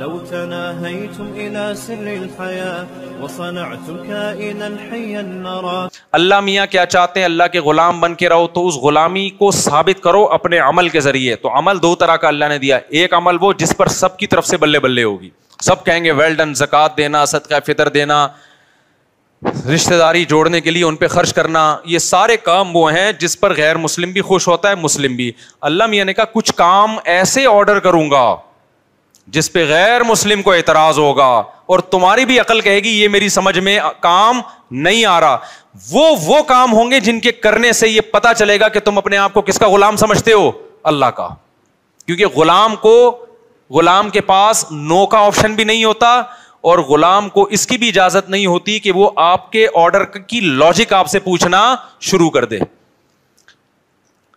لو تناهيتم إلى سر الحياة وصنعتم كائنا حيا نرى अल्लाह मियाँ क्या चाहते हैं अल्लाह के गुलाम बन के रहो तो उस गुलामी को साबित करो अपने अमल के जरिए तो अमल दो तरह का अल्लाह ने दिया एक अमल वो जिस पर सबकी तरफ से बल्ले बल्ले होगी सब कहेंगे वेल डन जक़ात देना सदका फितर देना रिश्तेदारी जोड़ने के लिए उन पर ख़र्च करना ये सारे काम वो हैं जिस पर गैर मुस्लिम भी खुश होता है मुस्लिम भी अल्लाह मियाँ ने कहा कुछ काम ऐसे ऑर्डर करूँगा जिस पे गैर मुस्लिम को एतराज होगा और तुम्हारी भी अकल कहेगी ये मेरी समझ में काम नहीं आ रहा वो वो काम होंगे जिनके करने से ये पता चलेगा कि तुम अपने आप को किसका गुलाम समझते हो अल्लाह का क्योंकि गुलाम को गुलाम के पास नो का ऑप्शन भी नहीं होता और गुलाम को इसकी भी इजाजत नहीं होती कि वो आपके ऑर्डर की लॉजिक आपसे पूछना शुरू कर दे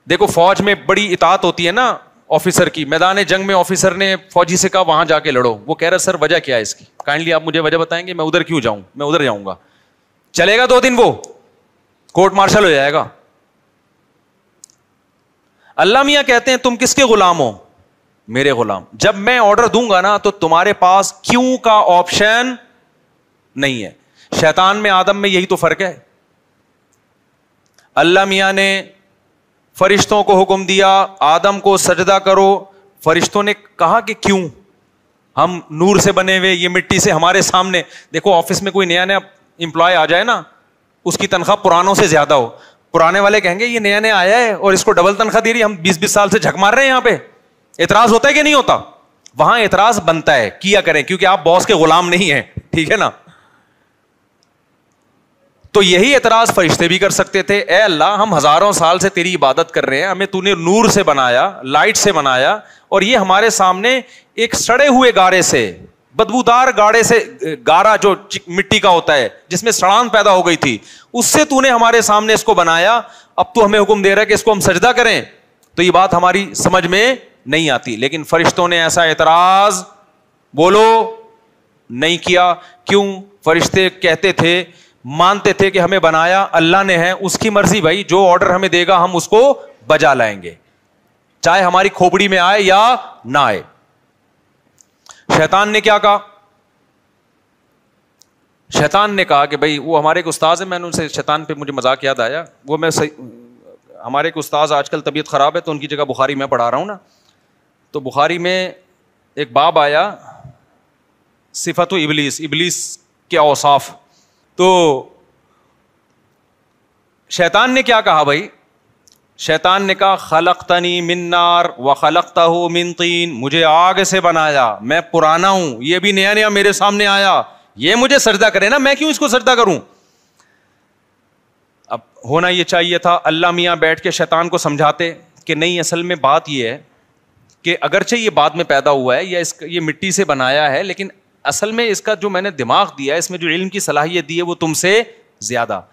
देखो फौज में बड़ी इतात होती है ना ऑफिसर की मैदान जंग में ऑफिसर ने फौजी से कहा वहां जाके लड़ो वो कह रहा सर वजह क्या है इसकी काइंडली आप मुझे वजह बताएंगे मैं उधर क्यों जाऊं मैं उधर जाऊंगा चलेगा दो दिन वो कोर्ट मार्शल हो जाएगा अल्लाह मिया कहते हैं तुम किसके गुलाम हो मेरे गुलाम जब मैं ऑर्डर दूंगा ना तो तुम्हारे पास क्यों का ऑप्शन नहीं है शैतान में आदम में यही तो फर्क है अल्लाह मिया ने फरिश्तों को हुक्म दिया आदम को सजदा करो फरिश्तों ने कहा कि क्यों हम नूर से बने हुए ये मिट्टी से हमारे सामने देखो ऑफिस में कोई नया नया एम्प्लॉय आ जाए ना उसकी तनख्वाह पुरानों से ज्यादा हो पुराने वाले कहेंगे ये नया नया आया है और इसको डबल तनख्वाह दे रही हम बीस बीस साल से झक मार रहे हैं यहाँ पे एतराज होता है कि नहीं होता वहां एतराज बनता है किया करें क्योंकि आप बॉस के गुलाम नहीं है ठीक है ना तो यही एतराज फरिश्ते भी कर सकते थे ए अल्लाह हम हजारों साल से तेरी इबादत कर रहे हैं हमें तूने नूर से बनाया लाइट से बनाया और ये हमारे सामने एक सड़े हुए गारे से बदबूदार गाड़े से गारा जो मिट्टी का होता है जिसमें सड़ान पैदा हो गई थी उससे तूने हमारे सामने इसको बनाया अब तो हमें हुक्म दे रहा है कि इसको हम सजदा करें तो ये बात हमारी समझ में नहीं आती लेकिन फरिश्तों ने ऐसा एतराज बोलो नहीं किया क्यों फरिश्ते कहते थे मानते थे कि हमें बनाया अल्लाह ने है उसकी मर्जी भाई जो ऑर्डर हमें देगा हम उसको बजा लाएंगे चाहे हमारी खोपड़ी में आए या ना आए शैतान ने क्या कहा शैतान ने कहा कि भाई वो हमारे एक उस्ताद है मैंने उनसे शैतान पे मुझे मजाक याद आया वो मैं सही हमारे एक उस्ताद आजकल तबीयत ख़राब है तो उनकी जगह बुखारी मैं पढ़ा रहा हूं ना तो बुखारी में एक बाब आया सिफत इबलीस इबलीस के औसाफ़ तो शैतान ने क्या कहा भाई शैतान ने कहा खलक तनी मिन्नार व खलकता हो मिनतीन मुझे आग से बनाया मैं पुराना हूं ये भी नया नया मेरे सामने आया ये मुझे सजदा करे ना मैं क्यों इसको सजदा करूं अब होना यह चाहिए था अल्लाह मियाँ बैठ के शैतान को समझाते कि नहीं असल में बात यह है कि अगरचे ये बाद में पैदा हुआ है या इस ये मिट्टी से बनाया है लेकिन असल में इसका जो मैंने दिमाग दिया इसमें जो इल्म की सलाहियत दी है वो तुमसे ज़्यादा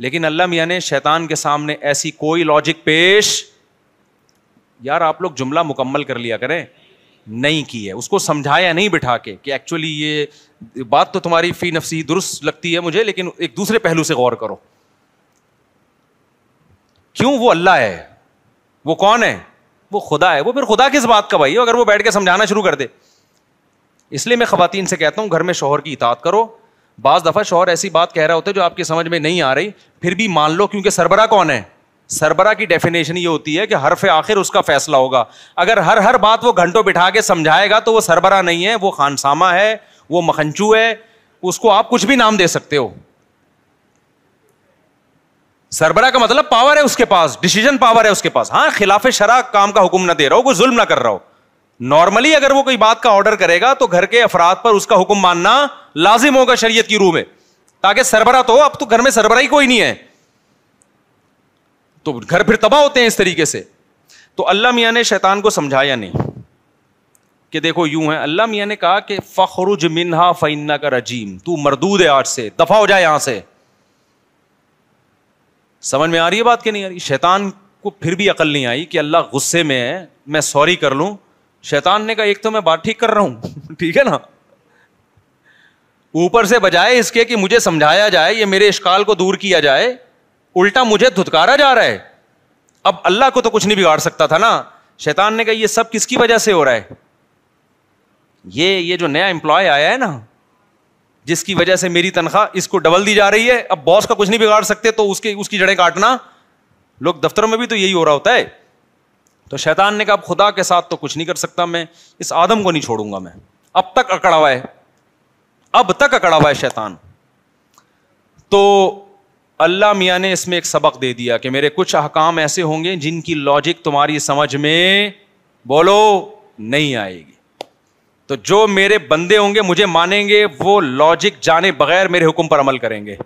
लेकिन अल्लाह मियाँ ने शैतान के सामने ऐसी कोई लॉजिक पेश यार आप लोग जुमला मुकम्मल कर लिया करें नहीं की है उसको समझाया नहीं बिठा के कि एक्चुअली ये बात तो तुम्हारी फ़ी नफसी दुरुस्त लगती है मुझे लेकिन एक दूसरे पहलू से गौर करो क्यों वो अल्लाह है वो कौन है वो खुदा है वो फिर खुदा किस बात का भाई अगर वो बैठ के समझाना शुरू कर दे इसलिए मैं ख़वातीन से कहता हूँ घर में शोहर की इतात करो बाज़ दफ़ा शोहर ऐसी बात कह रहा होता है जो आपकी समझ में नहीं आ रही फिर भी मान लो क्योंकि सरबरा कौन है सरबरा की डेफिनेशन ये होती है कि हर हरफ आखिर उसका फैसला होगा अगर हर हर बात वो घंटों बिठा के समझाएगा तो वो सरबरा नहीं है वो खानसामा है वो मखनचू है उसको आप कुछ भी नाम दे सकते हो सरबरा का मतलब पावर है उसके पास डिसीजन पावर है उसके पास हाँ खिलाफ शरा काम का हुक्म ना दे रहा हो कोई जुल्म ना कर रहा हो नॉर्मली अगर वो कोई बात का ऑर्डर करेगा तो घर के अफराद पर उसका हुक्म मानना लाजिम होगा शरीयत की रूह में ताकि सरबरा तो अब तो घर में सरबरा ही कोई नहीं है तो घर फिर तबाह होते हैं इस तरीके से तो अल्लाह मियाँ ने शैतान को समझाया नहीं कि देखो यूं है अल्लाह मियाँ ने कहा कि फ़खरुज मिनहा फ़ैन्ना का रजीम तू मरदूद है आज से दफा हो जाए यहां से समझ में आ रही है बात कि नहीं आ रही शैतान को फिर भी अकल नहीं आई कि अल्लाह गुस्से में है मैं सॉरी कर लूं शैतान ने कहा एक तो मैं बात ठीक कर रहा हूं ठीक है ना ऊपर से बजाय इसके कि मुझे समझाया जाए ये मेरे इश्काल को दूर किया जाए उल्टा मुझे धुतकारा जा रहा है अब अल्लाह को तो कुछ नहीं बिगाड़ सकता था ना शैतान ने कहा ये सब किसकी वजह से हो रहा है ये ये जो नया एम्प्लॉय आया है ना जिसकी वजह से मेरी तनख्वाह इसको डबल दी जा रही है अब बॉस का कुछ नहीं बिगाड़ सकते तो उसके उसकी जड़ें काटना लोग दफ्तरों में भी तो यही हो रहा होता है तो शैतान ने कहा अब खुदा के साथ तो कुछ नहीं कर सकता मैं इस आदम को नहीं छोड़ूंगा मैं अब तक अकड़ा हुआ है अब तक अकड़ा हुआ है शैतान तो अल्लाह मियाँ ने इसमें एक सबक दे दिया कि मेरे कुछ अहकाम ऐसे होंगे जिनकी लॉजिक तुम्हारी समझ में बोलो नहीं आएगी तो जो मेरे बंदे होंगे मुझे मानेंगे वो लॉजिक जाने बगैर मेरे हुक्म पर अमल करेंगे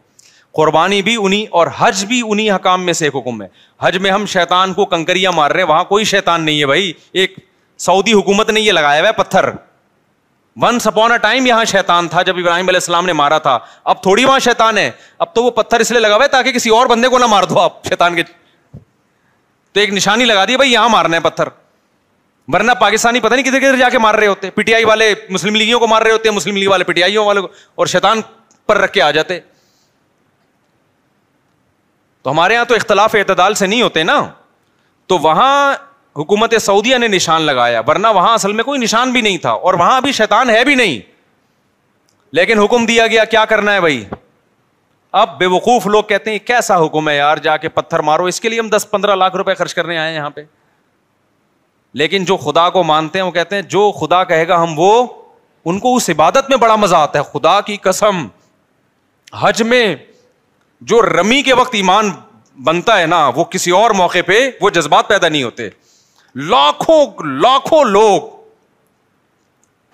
कुर्बानी भी उन्हीं और हज भी उन्हीं हकाम में से एक हुक्म है हज में हम शैतान को कंकरिया मार रहे हैं वहां कोई शैतान नहीं है भाई एक सऊदी हुकूमत ने यह लगाया हुआ है पत्थर वंस अपॉन अ टाइम यहां शैतान था जब इब्राहिम अलैहिस्सलाम ने मारा था अब थोड़ी वहां शैतान है अब तो वो पत्थर इसलिए लगा हुआ है ताकि किसी और बंदे को ना मार दो आप शैतान के तो एक निशानी लगा दी भाई यहां मारना है पत्थर वरना पाकिस्तानी पता नहीं किधर किधर जाके मार रहे होते पीटीआई वाले मुस्लिम लीगियों को मार रहे होते मुस्लिम लीग वाले पीटीआई वाले को और शैतान पर रख के आ जाते तो हमारे यहां तो इख्तलाफ अतदाल से नहीं होते ना तो वहां हुकूमत सऊदिया ने निशान लगाया वरना वहां असल में कोई निशान भी नहीं था और वहां अभी शैतान है भी नहीं लेकिन हुक्म दिया गया क्या करना है भाई अब बेवकूफ़ लोग कहते हैं कैसा हुक्म है यार जाके पत्थर मारो इसके लिए हम दस पंद्रह लाख रुपए खर्च करने आए यहां पर लेकिन जो खुदा को मानते हैं वो कहते हैं जो खुदा कहेगा हम वो उनको उस इबादत में बड़ा मजा आता है खुदा की कसम हज में जो रमी के वक्त ईमान बनता है ना वो किसी और मौके पे वो जज्बात पैदा नहीं होते लाखों लाखों लोग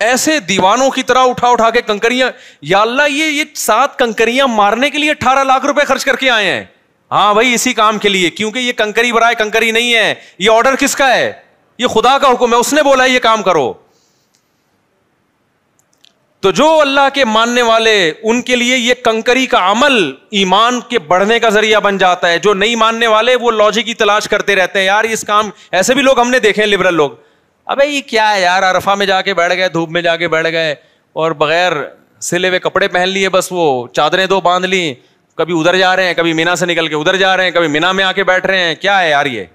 ऐसे दीवानों की तरह उठा उठा के कंकरियां या ये ये सात कंकरियां मारने के लिए अठारह लाख रुपए खर्च करके आए हैं हाँ भाई इसी काम के लिए क्योंकि ये कंकरी बराए कंकरी नहीं है ये ऑर्डर किसका है ये खुदा का हुक्म है उसने बोला है ये काम करो तो जो अल्लाह के मानने वाले उनके लिए ये कंकरी का अमल ईमान के बढ़ने का जरिया बन जाता है जो नहीं मानने वाले वो लॉजिक की तलाश करते रहते हैं यार इस काम ऐसे भी लोग हमने देखे हैं लिबरल लोग अबे ये क्या है यार अरफा में जाके बैठ गए धूप में जाके बैठ गए और बगैर सिले हुए कपड़े पहन लिए बस वो चादरें दो बांध ली कभी उधर जा रहे हैं कभी मीना से निकल के उधर जा रहे हैं कभी मीना में आके बैठ रहे हैं क्या है यार ये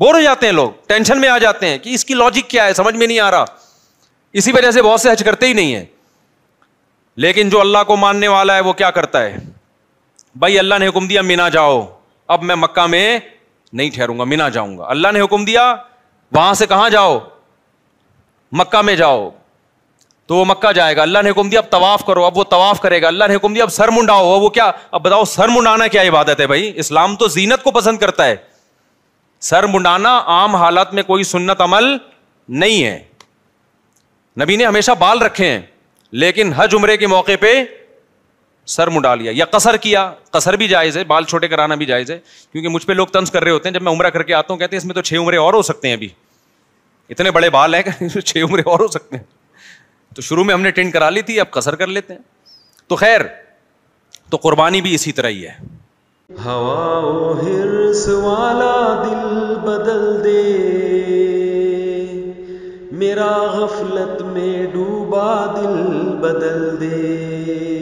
बोर हो जाते हैं लोग टेंशन में आ जाते हैं कि इसकी लॉजिक क्या है समझ में नहीं आ रहा इसी वजह से बहुत से हज करते ही नहीं है लेकिन जो अल्लाह को मानने वाला है वो क्या करता है भाई अल्लाह ने हुक्म दिया मीना जाओ अब मैं मक्का में नहीं ठहरूंगा मीना जाऊंगा अल्लाह ने हुक्म दिया वहां से कहां जाओ मक्का में जाओ तो वो मक्का जाएगा अल्लाह ने हुक्म दिया अब तवाफ करो अब वो तवाफ करेगा अल्लाह ने हुक्म दिया अब सर मुंडाओ वो क्या अब बताओ सर मुंडाना क्या इबादत है भाई इस्लाम तो जीनत को पसंद करता है सर मुंडाना आम हालात में कोई सुन्नत अमल नहीं है नबी ने हमेशा बाल रखे हैं लेकिन हज उमरे के मौके पे सर मुंडा लिया या कसर किया कसर भी जायज़ है बाल छोटे कराना भी जायज़ है क्योंकि मुझ पे लोग तंज कर रहे होते हैं जब मैं उम्र करके आता हूँ कहते हैं इसमें तो छः उम्रे और हो सकते हैं अभी इतने बड़े बाल हैं छः उम्रे और हो सकते हैं तो शुरू में हमने टेंट करा ली थी अब कसर कर लेते हैं तो खैर तो कुर्बानी भी इसी तरह ही है हवा हिरस वाला दिल बदल दे मेरा गफलत में डूबा दिल बदल दे